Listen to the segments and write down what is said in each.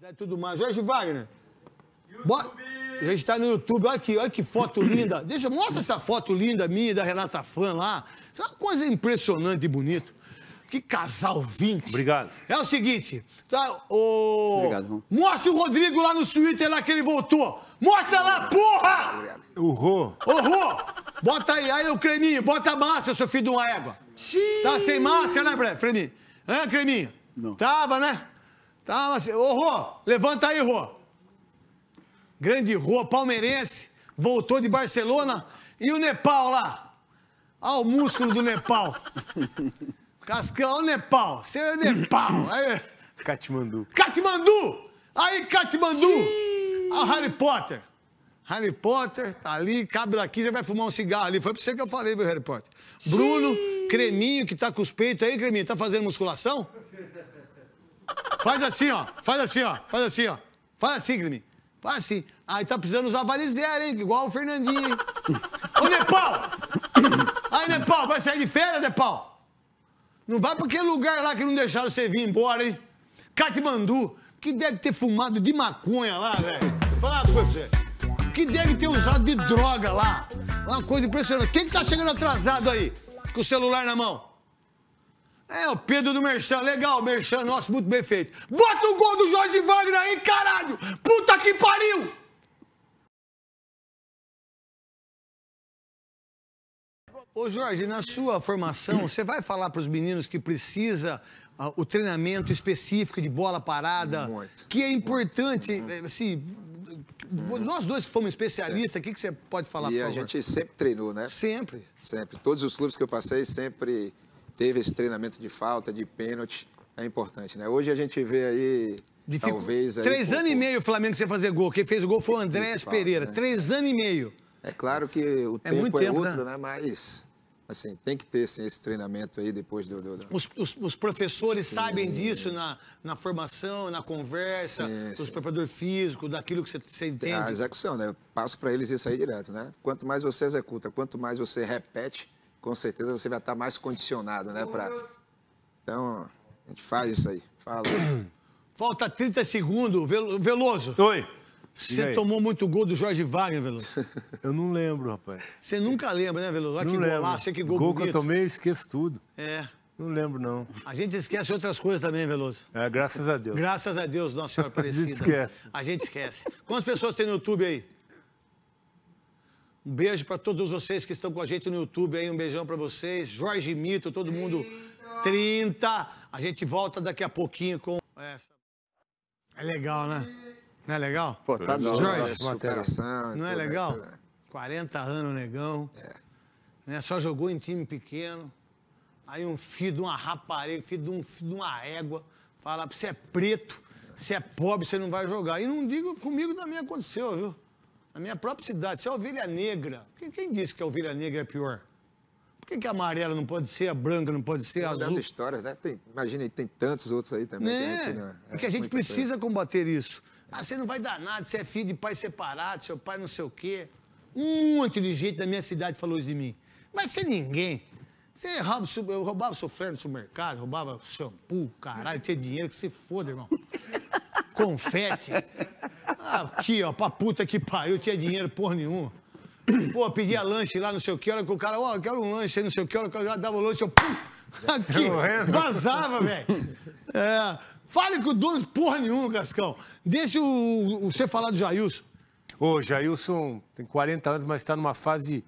Né, tudo mais. Jorge Wagner. Bota... A gente está no YouTube, olha que, olha que foto linda. Deixa, mostra essa foto linda minha da Renata Fran lá. Isso é uma coisa impressionante e bonito. Que casal 20. Obrigado. É o seguinte, tá, o... Obrigado, mostra o Rodrigo lá no Twitter lá que ele voltou. Mostra lá, porra! Obrigado. O Rô. O Rô. Bota aí, aí o Creminho, bota a máscara, seu filho de uma égua. Xiii. Tá sem máscara, né, Brev? Creminho? Hã, Creminho? Não. Tava, né? Tá, mas, ô Rô, levanta aí, Rô. Grande Rô, palmeirense, voltou de Barcelona. E o Nepal lá? Olha o músculo do Nepal. Cascão, Nepal. Você é Nepal. Aí... Katmandu. Katmandu! Aí, Katmandu! Olha o Harry Potter. Harry Potter tá ali, cabe daqui, já vai fumar um cigarro ali. Foi pra você que eu falei, viu, Harry Potter? Bruno, Creminho, que tá com os peitos aí, Creminho, tá fazendo musculação? Faz assim, ó. Faz assim, ó. Faz assim, ó. Faz assim, Crime. Faz assim. Aí tá precisando usar vale hein? Igual o Fernandinho, hein? Ô, Nepal! Aí, Nepal, vai sair de férias, Nepal? Não vai pra aquele lugar lá que não deixaram você vir embora, hein? Katmandu, que deve ter fumado de maconha lá, velho. Vou falar uma coisa pra você que deve ter usado de droga lá. Uma coisa impressionante. Quem que tá chegando atrasado aí? Com o celular na mão? É, o Pedro do Merchan, legal, Merchan nosso, muito bem feito. Bota o gol do Jorge Wagner aí, caralho! Puta que pariu! Ô Jorge, na sua formação, você vai falar para os meninos que precisa uh, o treinamento específico de bola parada, muito, que é importante, muito. Uhum. Eh, assim, Hum. Nós dois que fomos especialistas, o que, que você pode falar? E a favor? gente sempre treinou, né? Sempre. Sempre. Todos os clubes que eu passei, sempre teve esse treinamento de falta, de pênalti, é importante, né? Hoje a gente vê aí Difícil. talvez aí, três anos e meio o Flamengo sem fazer gol. Quem fez o gol foi o Andrés Pereira. Né? Três anos e meio. É claro que o é tempo, é tempo, outro, né? né? Mas assim, tem que ter assim, esse treinamento aí depois do... do, do... Os, os, os, professores sim. sabem disso na, na formação, na conversa, sim, dos preparadores físicos, daquilo que você, você entende? A execução, né? Eu passo para eles isso aí direto, né? Quanto mais você executa, quanto mais você repete, com certeza você vai estar mais condicionado, né? Pra... Uhum. Então, a gente faz isso aí. Fala. Falta 30 segundos. Veloso. Oi. Você tomou muito gol do Jorge Wagner, Veloso. Eu não lembro, rapaz. Você nunca lembra, né, Veloso? Olha não que lembro. golaço, que gol, gol que eu tomei, eu esqueço tudo. É. Não lembro, não. A gente esquece outras coisas também, Veloso. É, graças a Deus. Graças a Deus, Nossa Senhora Aparecida. a gente esquece. A gente esquece. Quantas pessoas tem no YouTube aí? Um beijo para todos vocês que estão com a gente no YouTube aí, um beijão para vocês. Jorge Mito, todo mundo 30. A gente volta daqui a pouquinho com essa. É legal, né? Não é legal? Pô, tá legal. superação. Não é legal? 40 né? anos, negão. É. Né? Só jogou em time pequeno. Aí um filho de uma rapariga, filho de, um, filho de uma égua, fala, você é preto, você é pobre, você não vai jogar. E não digo, comigo também aconteceu, viu? na minha própria cidade, se é ovelha negra, quem disse que a ovelha negra é pior? Por que, que a amarela não pode ser, a branca não pode ser, a azul? Dessas histórias, né? Tem, imagina, tem tantos outros aí também. Que a gente, né? é, que a é gente precisa combater isso. Ah, você não vai dar nada, você é filho de pai separado, seu pai não sei o quê. Um monte de gente da minha cidade falou isso de mim. Mas é ninguém. Você roubava, eu roubava sofrer no supermercado, roubava shampoo, caralho, tinha dinheiro que se foda, irmão. Confete. Ah, aqui, ó, pra puta que pariu, eu tinha dinheiro porra nenhuma. Pô, pedia lanche lá, não sei o que, hora que o cara, ó, oh, eu quero um lanche aí, não sei o que, hora que eu dava o lanche, eu, pum, aqui, vazava, velho. É, fale com o dono, porra nenhuma, Cascão. Deixa o, o, você falar do Jailson. Ô, Jailson tem 40 anos, mas está numa fase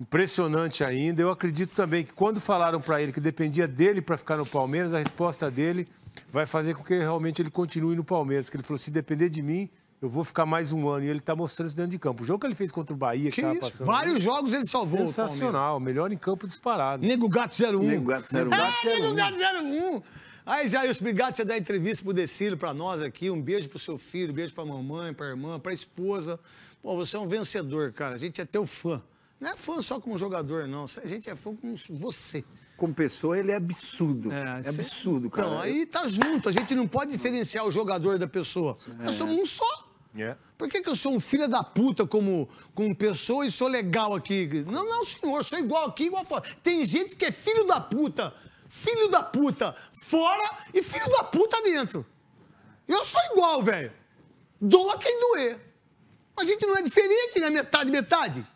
impressionante ainda. Eu acredito também que quando falaram para ele que dependia dele para ficar no Palmeiras, a resposta dele vai fazer com que realmente ele continue no Palmeiras, porque ele falou: se depender de mim, eu vou ficar mais um ano. E ele está mostrando isso dentro de campo. O jogo que ele fez contra o Bahia, que, que isso? Passando, Vários né? jogos ele salvou. Sensacional, melhor em campo disparado. Nego Gato 01. Nego Gato 01. Nego Gato 01. É, Nego Gato 01. Aí, Jailson, obrigado por você dar entrevista pro Decílio, pra nós aqui. Um beijo pro seu filho, um beijo pra mamãe, pra irmã, pra esposa. Pô, você é um vencedor, cara. A gente é teu fã. Não é fã só como jogador, não. A gente é fã como você como pessoa, ele é absurdo. É, é, é absurdo, então, cara. Então, aí tá junto. A gente não pode diferenciar o jogador da pessoa. É. Nós somos um só. Yeah. Por que, que eu sou um filho da puta como, como pessoa e sou legal aqui? Não, não, senhor, sou igual aqui, igual fora. Tem gente que é filho da puta, filho da puta fora e filho da puta dentro. Eu sou igual, velho. Doa quem doer. A gente não é diferente, né? Metade, metade.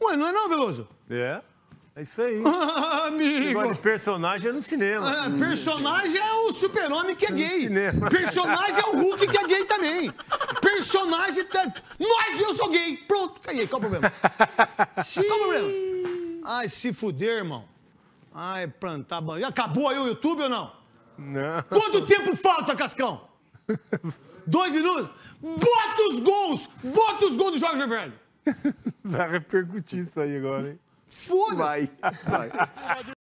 Ué, não é não, Veloso? É. Yeah. É isso aí. Ah, amigo. De personagem é no cinema. Ah, personagem é o super-homem que é, é gay. Personagem é o Hulk que é gay também. Personagem. tanto. Tá- Nós, eu sou gay. Pronto, caguei. Qual o problema? Qual o problema? Ai, se fuder, irmão. Ai, plantar banho. Acabou aí o YouTube ou não? Não. Quanto tempo falta, Cascão? Dois minutos? Bota os gols! Bota os gols do Jorge Velho! Vai repercutir isso aí agora, hein? Foda! Vai, vai.